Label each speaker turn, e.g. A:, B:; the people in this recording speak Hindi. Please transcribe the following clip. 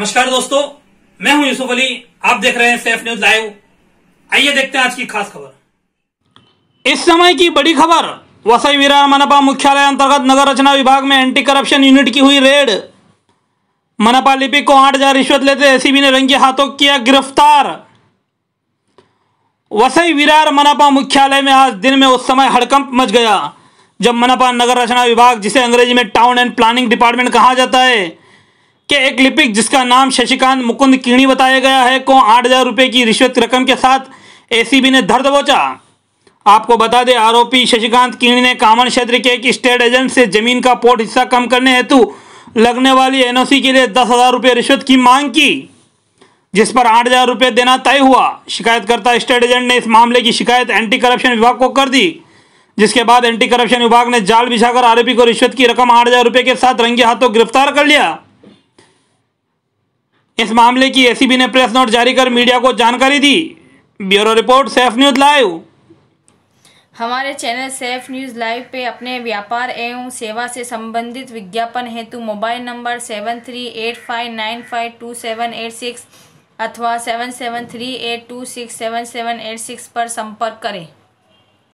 A: नमस्कार दोस्तों मैं हूं यूसुफ अली आप देख रहे हैं सेफ न्यूज लाइव आइए देखते हैं आज की खास खबर इस समय की बड़ी खबर वसई विरार मनपा मुख्यालय अंतर्गत नगर रचना विभाग में एंटी करप्शन यूनिट की हुई रेड मनपा लिपिक को आठ हजार रिश्वत लेते एसीबी ने रंगे हाथों किया गिरफ्तार वसई विरार मनपा मुख्यालय में आज दिन में उस समय हड़कंप मच गया जब मनपा नगर रचना विभाग जिसे अंग्रेजी में टाउन एंड प्लानिंग डिपार्टमेंट कहा जाता है के एक लिपिक जिसका नाम शशिकांत मुकुंद किणी बताया गया है को आठ हजार रुपये की रिश्वत रकम के साथ एसीबी ने धर दबोचा आपको बता दें आरोपी शशिकांत कीणी ने कामन क्षेत्र के एक स्टेट एजेंट से जमीन का पोर्ट हिस्सा कम करने हेतु लगने वाली एनओसी के लिए दस हजार रुपये रिश्वत की मांग की जिस पर आठ हजार रुपये देना तय हुआ शिकायतकर्ता स्टेट एजेंट ने इस मामले की शिकायत एंटी करप्शन विभाग को कर दी जिसके बाद एंटी करप्शन विभाग ने जाल बिछाकर आरोपी को रिश्वत की रकम आठ हजार रुपये के साथ रंगे हाथों गिरफ्तार कर लिया इस मामले की एसीबी ने प्रेस नोट जारी कर मीडिया को जानकारी दी bureau report Safe News Live
B: हमारे चैनल सेफ न्यूज लाइव पे अपने व्यापार एवं सेवा से संबंधित विज्ञापन हेतु mobile number seven three eight five nine five two seven eight six अथवा seven seven three eight two six seven seven eight six पर संपर्क करें